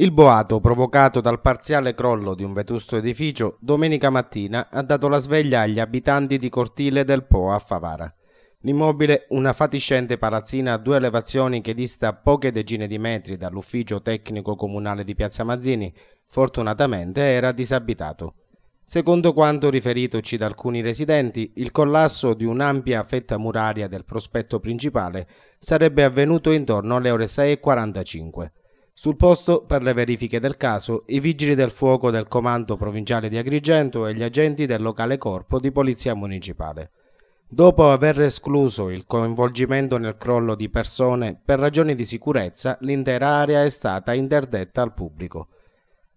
Il boato provocato dal parziale crollo di un vetusto edificio domenica mattina ha dato la sveglia agli abitanti di Cortile del Po a Favara. L'immobile, una fatiscente palazzina a due elevazioni che dista poche decine di metri dall'ufficio tecnico comunale di Piazza Mazzini, fortunatamente era disabitato. Secondo quanto riferitoci da alcuni residenti, il collasso di un'ampia fetta muraria del prospetto principale sarebbe avvenuto intorno alle ore 6.45. Sul posto, per le verifiche del caso, i vigili del fuoco del comando provinciale di Agrigento e gli agenti del locale corpo di polizia municipale. Dopo aver escluso il coinvolgimento nel crollo di persone per ragioni di sicurezza, l'intera area è stata interdetta al pubblico.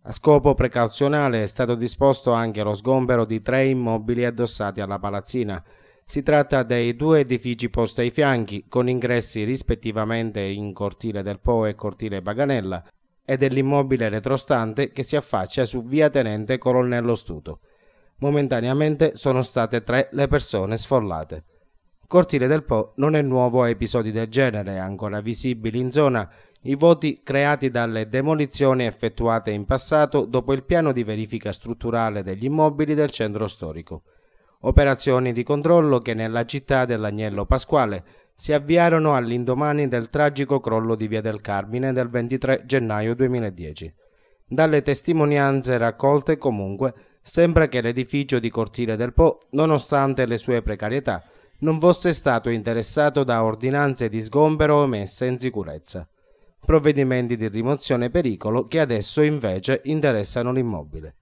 A scopo precauzionale è stato disposto anche lo sgombero di tre immobili addossati alla palazzina, si tratta dei due edifici posti ai fianchi, con ingressi rispettivamente in cortile del Po e cortile Paganella, e dell'immobile retrostante che si affaccia su via Tenente Colonnello Stuto. Momentaneamente sono state tre le persone sfollate. Cortile del Po non è nuovo a episodi del genere, ancora visibili in zona i voti creati dalle demolizioni effettuate in passato dopo il piano di verifica strutturale degli immobili del centro storico operazioni di controllo che nella città dell'Agnello Pasquale si avviarono all'indomani del tragico crollo di Via del Carmine del 23 gennaio 2010. Dalle testimonianze raccolte comunque sembra che l'edificio di Cortile del Po, nonostante le sue precarietà, non fosse stato interessato da ordinanze di sgombero o messe in sicurezza, provvedimenti di rimozione pericolo che adesso invece interessano l'immobile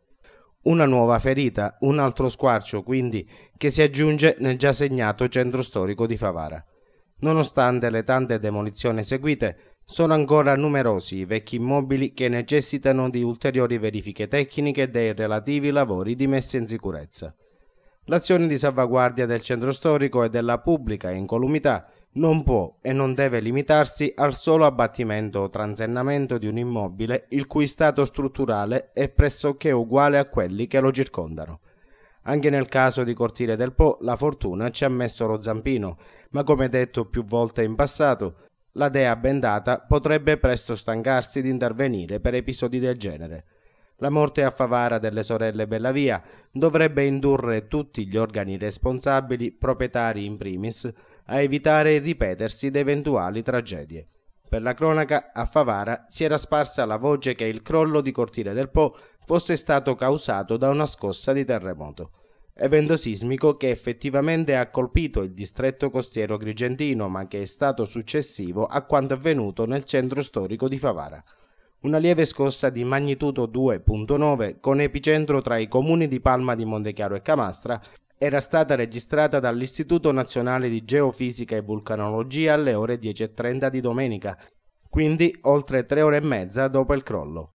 una nuova ferita, un altro squarcio quindi che si aggiunge nel già segnato centro storico di Favara. Nonostante le tante demolizioni eseguite, sono ancora numerosi i vecchi immobili che necessitano di ulteriori verifiche tecniche dei relativi lavori di messa in sicurezza. L'azione di salvaguardia del centro storico e della pubblica incolumità non può e non deve limitarsi al solo abbattimento o transennamento di un immobile il cui stato strutturale è pressoché uguale a quelli che lo circondano. Anche nel caso di Cortile del Po la fortuna ci ha messo lo zampino, ma come detto più volte in passato, la dea bendata potrebbe presto stancarsi di intervenire per episodi del genere. La morte a Favara delle sorelle Bellavia dovrebbe indurre tutti gli organi responsabili, proprietari in primis, a evitare il ripetersi di eventuali tragedie. Per la cronaca, a Favara si era sparsa la voce che il crollo di Cortile del Po fosse stato causato da una scossa di terremoto, evento sismico che effettivamente ha colpito il distretto costiero grigentino, ma che è stato successivo a quanto avvenuto nel centro storico di Favara. Una lieve scossa di magnitudo 2.9 con epicentro tra i comuni di Palma di Montechiaro e Camastra era stata registrata dall'Istituto Nazionale di Geofisica e Vulcanologia alle ore 10.30 di domenica, quindi oltre tre ore e mezza dopo il crollo.